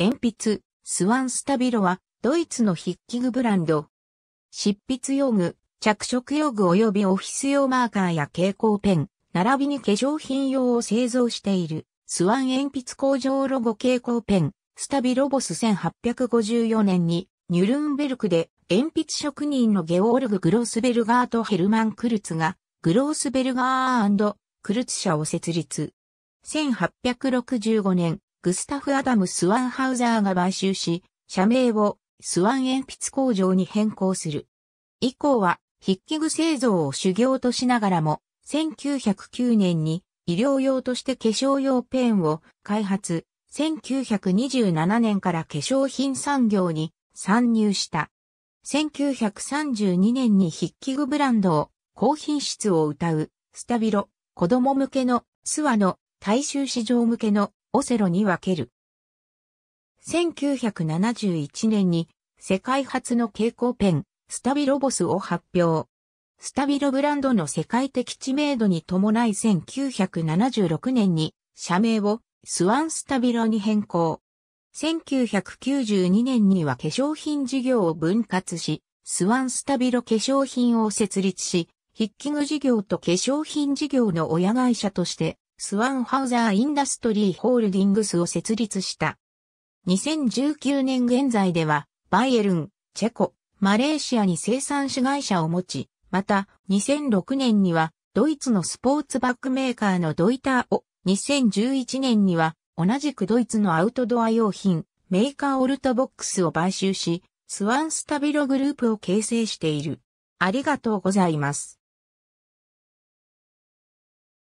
鉛筆、スワンスタビロは、ドイツの筆記具ブランド。執筆用具、着色用具及びオフィス用マーカーや蛍光ペン、並びに化粧品用を製造している、スワン鉛筆工場ロゴ蛍光ペン、スタビロボス1854年に、ニュルンベルクで鉛筆職人のゲオールグ・グロースベルガーとヘルマン・クルツが、グロースベルガークルツ社を設立。1865年、グスタフ・アダム・スワンハウザーが買収し、社名をスワン鉛筆工場に変更する。以降は筆記具製造を修行としながらも、1909年に医療用として化粧用ペンを開発、1927年から化粧品産業に参入した。1932年に筆記具ブランドを高品質を謳うスタビロ、子供向けの、スワの大衆市場向けのオセロに分ける。1971年に世界初の蛍光ペン、スタビロボスを発表。スタビロブランドの世界的知名度に伴い1976年に社名をスワンスタビロに変更。1992年には化粧品事業を分割し、スワンスタビロ化粧品を設立し、筆記具事業と化粧品事業の親会社としてスワンハウザーインダストリーホールディングスを設立した。2019年現在では、バイエルン、チェコ、マレーシアに生産主会社を持ち、また、2006年には、ドイツのスポーツバッグメーカーのドイターを、2011年には、同じくドイツのアウトドア用品、メーカーオルトボックスを買収し、スワンスタビログループを形成している。ありがとうございます。